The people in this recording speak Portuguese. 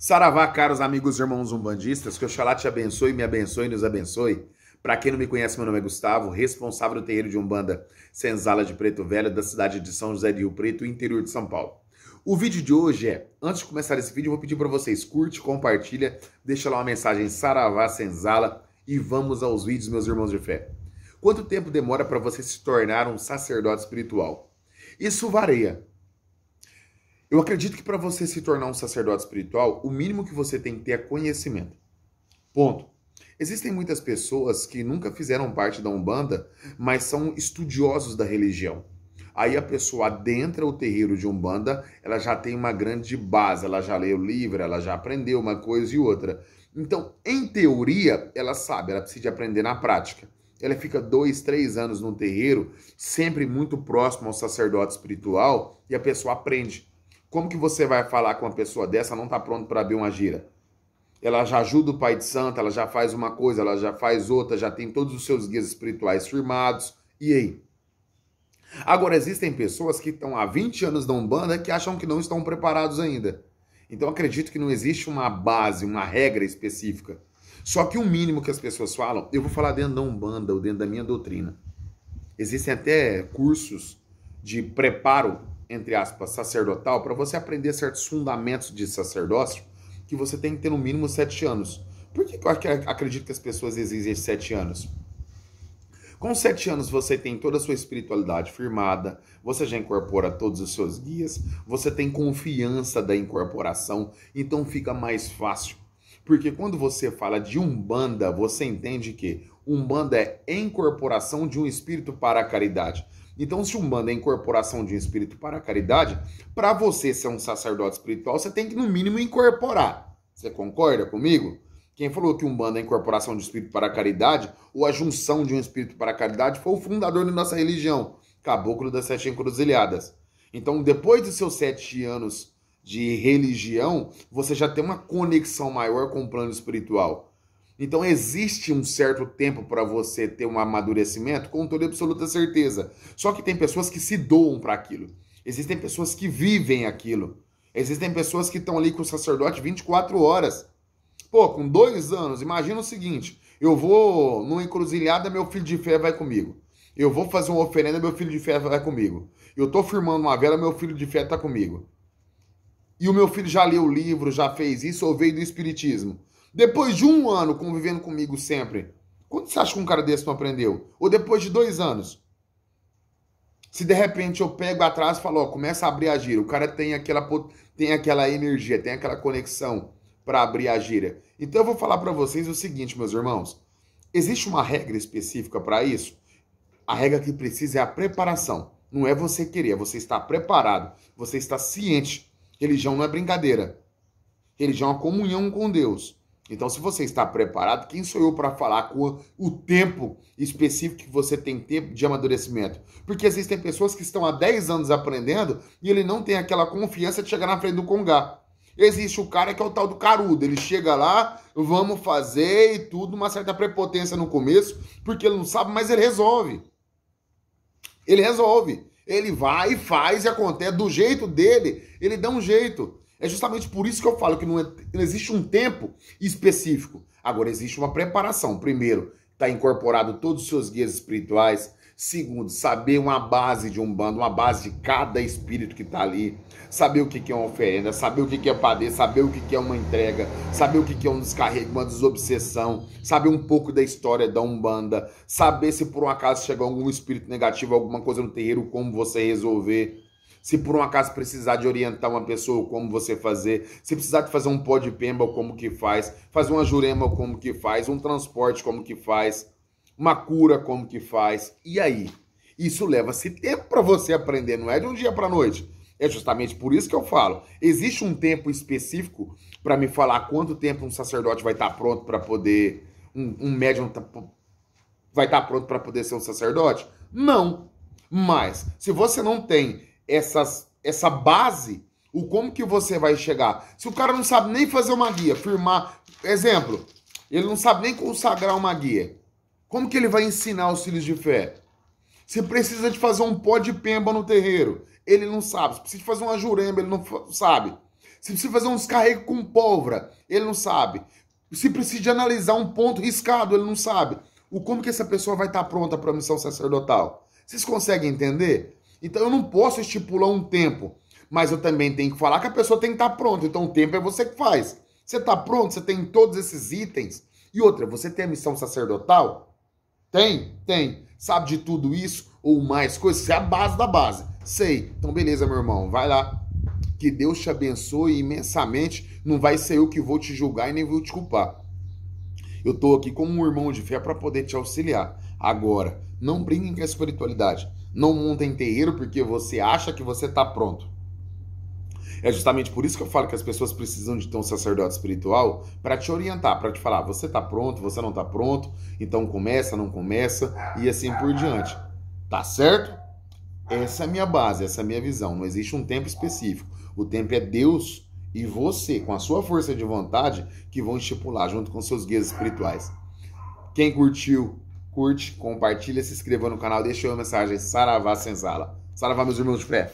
Saravá, caros amigos e irmãos umbandistas, que Oxalá te abençoe, me abençoe e nos abençoe. Para quem não me conhece, meu nome é Gustavo, responsável do terreiro de Umbanda Senzala de Preto Velho, da cidade de São José de Rio Preto, interior de São Paulo. O vídeo de hoje é, antes de começar esse vídeo, eu vou pedir para vocês, curte, compartilha, deixa lá uma mensagem Saravá Senzala e vamos aos vídeos, meus irmãos de fé. Quanto tempo demora para você se tornar um sacerdote espiritual? Isso varia, eu acredito que para você se tornar um sacerdote espiritual, o mínimo que você tem que ter é conhecimento. Ponto. Existem muitas pessoas que nunca fizeram parte da Umbanda, mas são estudiosos da religião. Aí a pessoa adentra o terreiro de Umbanda, ela já tem uma grande base, ela já leu livro, ela já aprendeu uma coisa e outra. Então, em teoria, ela sabe, ela precisa aprender na prática. Ela fica dois, três anos no terreiro, sempre muito próximo ao sacerdote espiritual, e a pessoa aprende. Como que você vai falar com uma pessoa dessa não está pronto para abrir uma gira? Ela já ajuda o Pai de Santo, ela já faz uma coisa, ela já faz outra, já tem todos os seus guias espirituais firmados. E aí? Agora, existem pessoas que estão há 20 anos na Umbanda que acham que não estão preparados ainda. Então, acredito que não existe uma base, uma regra específica. Só que o mínimo que as pessoas falam, eu vou falar dentro da Umbanda ou dentro da minha doutrina. Existem até cursos de preparo entre aspas, sacerdotal, para você aprender certos fundamentos de sacerdócio, que você tem que ter no mínimo sete anos. Por que eu acredito que as pessoas exigem sete anos? Com sete anos você tem toda a sua espiritualidade firmada, você já incorpora todos os seus guias, você tem confiança da incorporação, então fica mais fácil. Porque quando você fala de umbanda, você entende que umbanda é incorporação de um espírito para a caridade. Então, se Umbanda é incorporação de um espírito para a caridade, para você ser um sacerdote espiritual, você tem que, no mínimo, incorporar. Você concorda comigo? Quem falou que Umbanda é incorporação de espírito para a caridade, ou a junção de um espírito para a caridade, foi o fundador da nossa religião, Caboclo das Sete Encruzilhadas. Então, depois dos seus sete anos de religião, você já tem uma conexão maior com o plano espiritual. Então existe um certo tempo para você ter um amadurecimento, com toda absoluta certeza. Só que tem pessoas que se doam para aquilo. Existem pessoas que vivem aquilo. Existem pessoas que estão ali com o sacerdote 24 horas. Pô, com dois anos, imagina o seguinte: eu vou numa encruzilhada, meu filho de fé vai comigo. Eu vou fazer uma oferenda, meu filho de fé vai comigo. Eu estou firmando uma vela, meu filho de fé está comigo. E o meu filho já leu o livro, já fez isso, ou veio do Espiritismo. Depois de um ano convivendo comigo sempre, quando você acha que um cara desse não aprendeu? Ou depois de dois anos? Se de repente eu pego atrás e falo, ó, começa a abrir a gíria. O cara tem aquela, tem aquela energia, tem aquela conexão para abrir a gíria. Então eu vou falar para vocês o seguinte, meus irmãos. Existe uma regra específica para isso? A regra que precisa é a preparação. Não é você querer, é você estar preparado, você está ciente. Religião não é brincadeira. Religião é uma comunhão com Deus. Então, se você está preparado, quem sou eu para falar com o tempo específico que você tem tempo de amadurecimento? Porque existem pessoas que estão há 10 anos aprendendo e ele não tem aquela confiança de chegar na frente do congá. Existe o cara que é o tal do carudo, ele chega lá, vamos fazer e tudo, uma certa prepotência no começo, porque ele não sabe, mas ele resolve. Ele resolve. Ele vai e faz e acontece é do jeito dele, ele dá um jeito. É justamente por isso que eu falo que não, é, não existe um tempo específico. Agora, existe uma preparação. Primeiro, está incorporado todos os seus guias espirituais. Segundo, saber uma base de um bando, uma base de cada espírito que está ali. Saber o que é uma oferenda, saber o que é padecer, saber o que é uma entrega, saber o que é um descarrego, uma desobsessão, saber um pouco da história da Umbanda, saber se por um acaso chegou algum espírito negativo, alguma coisa no terreiro, como você resolver. Se por um acaso precisar de orientar uma pessoa como você fazer, se precisar de fazer um pó de pemba como que faz, fazer uma jurema como que faz, um transporte como que faz, uma cura como que faz. E aí? Isso leva-se tempo para você aprender, não é de um dia para noite. É justamente por isso que eu falo. Existe um tempo específico para me falar quanto tempo um sacerdote vai estar tá pronto para poder. Um, um médium tá, vai estar tá pronto para poder ser um sacerdote? Não. Mas, se você não tem essas, essa base, o como que você vai chegar. Se o cara não sabe nem fazer uma guia, firmar, exemplo, ele não sabe nem consagrar uma guia. Como que ele vai ensinar os filhos de fé? Se precisa de fazer um pó de pemba no terreiro, ele não sabe. Se precisa de fazer uma juremba ele não sabe. Se precisa fazer um descarrego com pólvora, ele não sabe. Se precisa de analisar um ponto riscado, ele não sabe. O como que essa pessoa vai estar pronta para a missão sacerdotal? Vocês conseguem entender? Então eu não posso estipular um tempo, mas eu também tenho que falar que a pessoa tem que estar pronta. Então o tempo é você que faz. Você está pronto? Você tem todos esses itens? E outra, você tem a missão sacerdotal? Tem? Tem. Sabe de tudo isso ou mais coisas? Isso é a base da base. Sei. Então beleza, meu irmão. Vai lá. Que Deus te abençoe imensamente. Não vai ser eu que vou te julgar e nem vou te culpar. Eu estou aqui como um irmão de fé para poder te auxiliar. Agora, não brinquem com a espiritualidade no mundo inteiro porque você acha que você está pronto. É justamente por isso que eu falo que as pessoas precisam de ter um sacerdote espiritual para te orientar, para te falar, você está pronto, você não está pronto, então começa, não começa e assim por diante. Tá certo? Essa é a minha base, essa é a minha visão. Não existe um tempo específico. O tempo é Deus e você, com a sua força de vontade, que vão estipular junto com seus guias espirituais. Quem curtiu, curte, compartilha, se inscreva no canal, deixa uma mensagem. Saravá Senzala. Saravá, meus irmãos de fé.